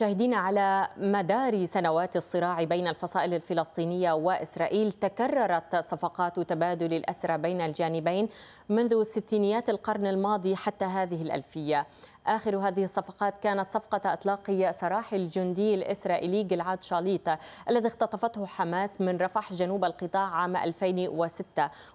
شاهدين على مدار سنوات الصراع بين الفصائل الفلسطينية وإسرائيل تكررت صفقات تبادل الأسرى بين الجانبين منذ ستينيات القرن الماضي حتى هذه الألفية آخر هذه الصفقات كانت صفقة إطلاق سراح الجندي الإسرائيلي جلعاد شاليت الذي اختطفته حماس من رفح جنوب القطاع عام 2006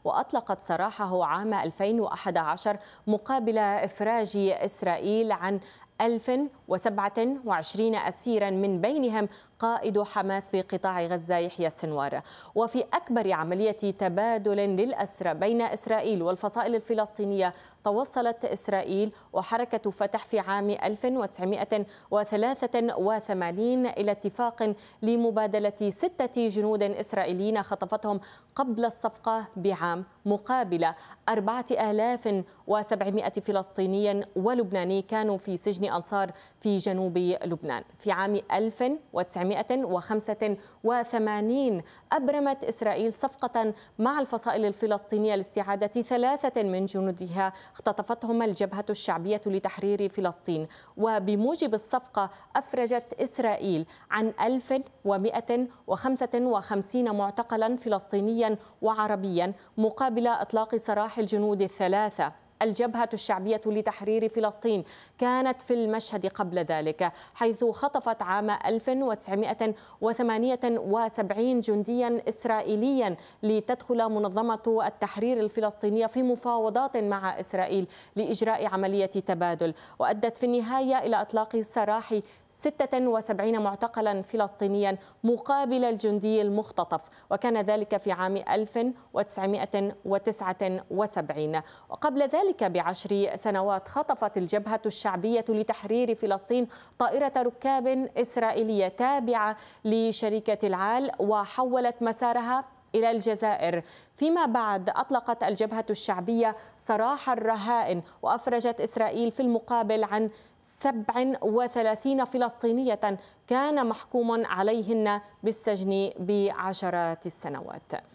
وأطلقت سراحه عام 2011 مقابل إفراج إسرائيل عن 1027 أسيرا من بينهم قائد حماس في قطاع غزة يحيى السنوار وفي أكبر عملية تبادل للأسرى بين إسرائيل والفصائل الفلسطينية توصلت إسرائيل وحركة فتح في عام 1983 إلى اتفاق لمبادلة ستة جنود إسرائيليين خطفتهم قبل الصفقة بعام مقابل 4700 فلسطيني ولبناني كانوا في سجن أنصار في جنوب لبنان في عام 1985 أبرمت إسرائيل صفقة مع الفصائل الفلسطينية لاستعادة ثلاثة من جنودها اختطفتهما الجبهة الشعبية لتحرير فلسطين وبموجب الصفقة أفرجت إسرائيل عن 1155 معتقلا فلسطينيا وعربيا مقابل إطلاق سراح الجنود الثلاثة الجبهة الشعبية لتحرير فلسطين كانت في المشهد قبل ذلك حيث خطفت عام 1978 جنديا إسرائيليا لتدخل منظمة التحرير الفلسطينية في مفاوضات مع إسرائيل لإجراء عملية تبادل وأدت في النهاية إلى إطلاق سراح 76 معتقلا فلسطينيا مقابل الجندي المختطف وكان ذلك في عام 1979 وقبل ذلك بعشر سنوات خطفت الجبهة الشعبية لتحرير فلسطين طائرة ركاب إسرائيلية تابعة لشركة العال وحولت مسارها إلى الجزائر فيما بعد أطلقت الجبهة الشعبية سراح الرهائن وأفرجت إسرائيل في المقابل عن 37 فلسطينية كان محكوم عليهن بالسجن بعشرات السنوات